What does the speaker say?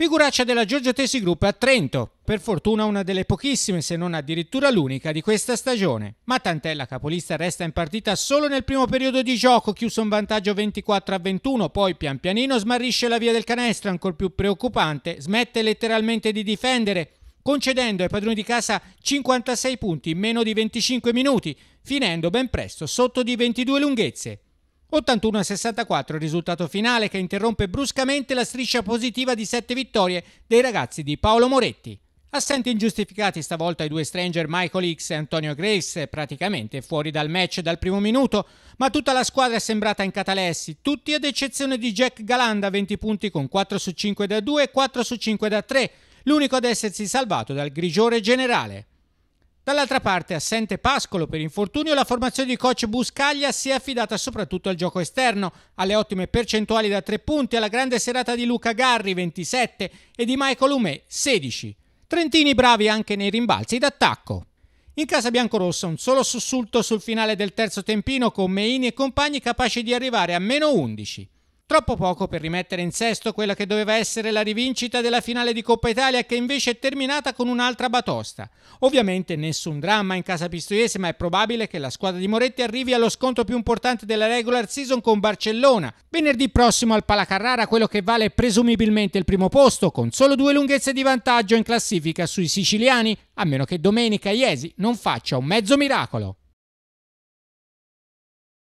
Figuraccia della Giorgio Tesi Group a Trento, per fortuna una delle pochissime se non addirittura l'unica di questa stagione. Ma tant'è la capolista resta in partita solo nel primo periodo di gioco, chiuso un vantaggio 24 a 21, poi pian pianino smarrisce la via del canestro, ancor più preoccupante, smette letteralmente di difendere, concedendo ai padroni di casa 56 punti in meno di 25 minuti, finendo ben presto sotto di 22 lunghezze. 81-64 risultato finale che interrompe bruscamente la striscia positiva di 7 vittorie dei ragazzi di Paolo Moretti. Assenti ingiustificati stavolta i due stranger Michael X e Antonio Grace, praticamente fuori dal match dal primo minuto, ma tutta la squadra è sembrata in catalessi, tutti ad eccezione di Jack Galanda, 20 punti con 4 su 5 da 2 e 4 su 5 da 3, l'unico ad essersi salvato dal grigiore generale. Dall'altra parte, assente Pascolo per infortunio, la formazione di coach Buscaglia si è affidata soprattutto al gioco esterno, alle ottime percentuali da tre punti, alla grande serata di Luca Garri 27 e di Michael Umè 16. Trentini bravi anche nei rimbalzi d'attacco. In casa biancorossa un solo sussulto sul finale del terzo tempino con Meini e compagni capaci di arrivare a meno 11. Troppo poco per rimettere in sesto quella che doveva essere la rivincita della finale di Coppa Italia che invece è terminata con un'altra batosta. Ovviamente nessun dramma in casa pistoiese ma è probabile che la squadra di Moretti arrivi allo scontro più importante della regular season con Barcellona. Venerdì prossimo al Palacarrara quello che vale presumibilmente il primo posto con solo due lunghezze di vantaggio in classifica sui siciliani a meno che domenica Iesi non faccia un mezzo miracolo.